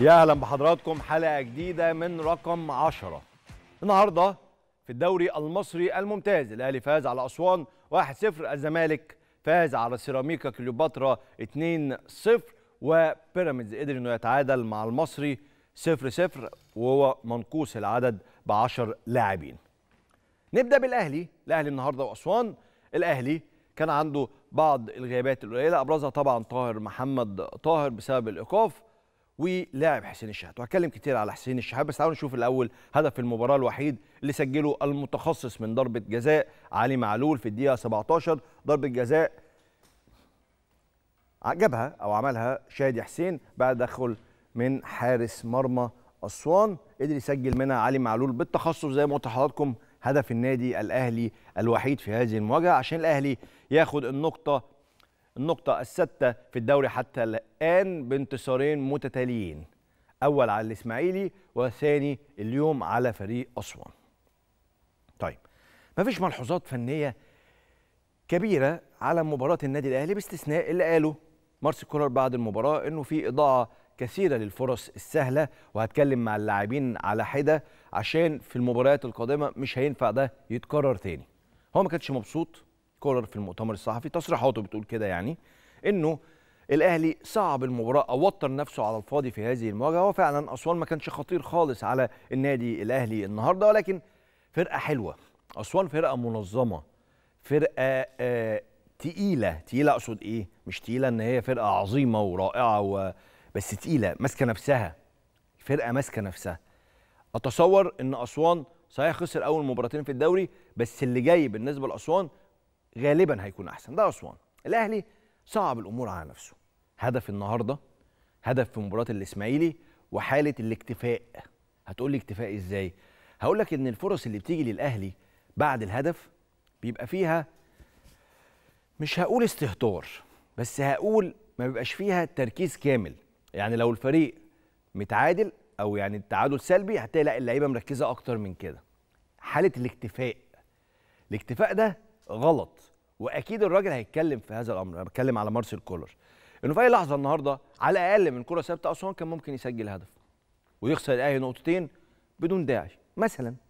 يا اهلا بحضراتكم حلقه جديده من رقم 10 النهارده في الدوري المصري الممتاز الاهلي فاز على اسوان 1-0 الزمالك فاز على سيراميكا كليوباترا 2-0 وبيراميدز قدر انه يتعادل مع المصري 0-0 وهو منقوص العدد ب 10 لاعبين نبدا بالاهلي الاهلي النهارده واسوان الاهلي كان عنده بعض الغيابات القليله ابرزها طبعا طاهر محمد طاهر بسبب الايقاف ولاعب حسين الشحات وهتكلم كتير على حسين الشحات بس تعالوا نشوف الاول هدف المباراه الوحيد اللي سجله المتخصص من ضربه جزاء علي معلول في الدقيقه 17 ضربه جزاء جابها او عملها شادي حسين بعد دخل من حارس مرمى اسوان قدر يسجل منها علي معلول بالتخصص زي ما قلت لحضراتكم هدف النادي الاهلي الوحيد في هذه المواجهه عشان الاهلي ياخد النقطه النقطة الستة في الدوري حتى الآن بانتصارين متتاليين أول على الإسماعيلي وثاني اليوم على فريق أسوان طيب مفيش ملحوظات فنية كبيرة على مباراة النادي الأهلي باستثناء اللي قاله مارس كولر بعد المباراة أنه في إضاعة كثيرة للفرص السهلة وهتكلم مع اللاعبين على حدة عشان في المباريات القادمة مش هينفع ده يتكرر تاني هو ما كانش مبسوط كولر في المؤتمر الصحفي تصريحاته بتقول كده يعني انه الاهلي صعب المباراه او وتر نفسه على الفاضي في هذه المواجهه وفعلا اسوان ما كانش خطير خالص على النادي الاهلي النهارده ولكن فرقه حلوه اسوان فرقه منظمه فرقه آه تقيله تقيله اقصد ايه مش تقيله ان هي فرقه عظيمه ورائعه و... بس تقيله ماسكه نفسها فرقه ماسكه نفسها اتصور ان اسوان صحيح خسر اول مباراتين في الدوري بس اللي جاي بالنسبه لاسوان غالبا هيكون احسن ده اسوان الاهلي صعب الامور على نفسه هدف النهارده هدف في مباراه الاسماعيلي وحاله الاكتفاء هتقول لي اكتفاء ازاي هقول لك ان الفرص اللي بتيجي للاهلي بعد الهدف بيبقى فيها مش هقول استهتار بس هقول ما بيبقاش فيها تركيز كامل يعني لو الفريق متعادل او يعني التعادل سلبي هتلاقي لا اللعيبه مركزه اكتر من كده حاله الاكتفاء الاكتفاء ده غلط واكيد الراجل هيتكلم في هذا الامر انا بتكلم على مارسيل كولر انه في اي لحظه النهارده على الاقل من كره ثابته اسوان كان ممكن يسجل هدف ويخسر الاهلي نقطتين بدون داعي مثلا